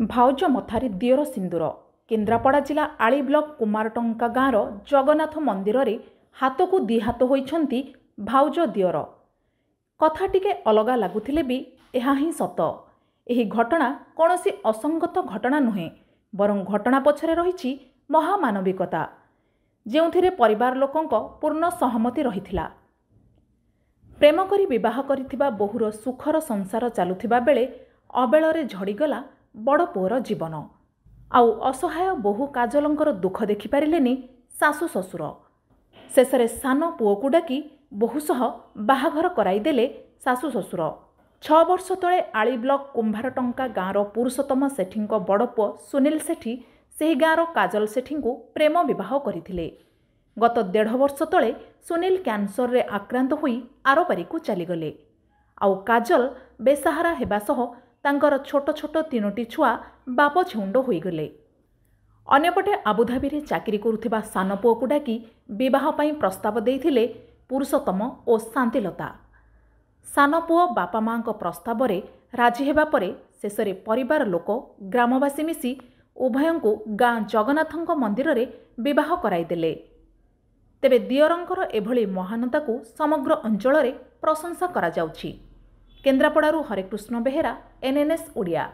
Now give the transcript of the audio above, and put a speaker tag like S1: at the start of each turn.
S1: ଭାଉଜ ମଥାରେ ଦିଅର ସିନ୍ଦୁର କେନ୍ଦ୍ରାପଡ଼ା ଜିଲ୍ଲା ଆଳି ବ୍ଲକ କୁମାରଟଙ୍କା ଗାଁର ଜଗନ୍ନାଥ ମନ୍ଦିରରେ ହାତକୁ ଦିହାତ ହୋଇଛନ୍ତି ଭାଉଜ ଦିଅର କଥା ଟିକେ ଅଲଗା ଲାଗୁଥିଲେ ବି ଏହା ହିଁ ସତ ଏହି ଘଟଣା କୌଣସି ଅସଙ୍ଗତ ଘଟଣା ନୁହେଁ ବରଂ ଘଟଣା ପଛରେ ରହିଛି ମହାମାନବିକତା ଯେଉଁଥିରେ ପରିବାର ଲୋକଙ୍କ ପୂର୍ଣ୍ଣ ସହମତି ରହିଥିଲା ପ୍ରେମ କରି ବିବାହ କରିଥିବା ବୋହୂର ସୁଖର ସଂସାର ଚାଲୁଥିବା ବେଳେ ଅବେଳରେ ଝଡ଼ିଗଲା ବଡ଼ ପୁଅର ଜୀବନ ଆଉ ଅସହାୟ ବହୁ କାଜଲଙ୍କର ଦୁଃଖ ଦେଖିପାରିଲେନି ଶାଶୁ ଶ୍ୱଶୁର ଶେଷରେ ସାନ ପୁଅକୁ ଡାକି ବହୁ ସହ ବାହାଘର କରାଇଦେଲେ ଶାଶୁ ଶ୍ୱଶୁର ଛଅ ବର୍ଷ ତଳେ ଆଳି ବ୍ଲକ କୁମ୍ଭାରଟଙ୍କା ଗାଁର ପୁରୁଷୋତ୍ତମ ସେଠୀଙ୍କ ବଡ଼ ପୁଅ ସୁନୀଲ ସେଠୀ ସେହି ଗାଁର କାଜଲ ସେଠୀଙ୍କୁ ପ୍ରେମ ବିବାହ କରିଥିଲେ ଗତ ଦେଢ଼ ବର୍ଷ ତଳେ ସୁନୀଲ କ୍ୟାନସରରେ ଆକ୍ରାନ୍ତ ହୋଇ ଆରପାରିକୁ ଚାଲିଗଲେ ଆଉ କାଜଲ ବେସାହାରା ହେବା ସହ ତାଙ୍କର ଛୋଟ ଛୋଟ ତିନୋଟି ଛୁଆ ବାପ ଛେଉଣ୍ଡ ହୋଇଗଲେ ଅନ୍ୟପଟେ ଆବୁଧାବିରେ ଚାକିରି କରୁଥିବା ସାନ ପୁଅକୁ ଡାକି ବିବାହ ପାଇଁ ପ୍ରସ୍ତାବ ଦେଇଥିଲେ ପୁରୁଷୋତ୍ତମ ଓ ଶାନ୍ତିଲତା ସାନ ପୁଅ ବାପା ମାଆଙ୍କ ପ୍ରସ୍ତାବରେ ରାଜି ହେବା ପରେ ଶେଷରେ ପରିବାର ଲୋକ ଗ୍ରାମବାସୀ ମିଶି ଉଭୟଙ୍କୁ ଗାଁ ଜଗନ୍ନାଥଙ୍କ ମନ୍ଦିରରେ ବିବାହ କରାଇଦେଲେ ତେବେ ଦିଅରଙ୍କର ଏଭଳି ମହାନତାକୁ ସମଗ୍ର ଅଞ୍ଚଳରେ ପ୍ରଶଂସା କରାଯାଉଛି କେନ୍ଦ୍ରାପଡ଼ାରୁ ହରେକୃଷ୍ଣ ବେହେରା ଏନ୍ଏନ୍ଏସ୍ ଓଡ଼ିଆ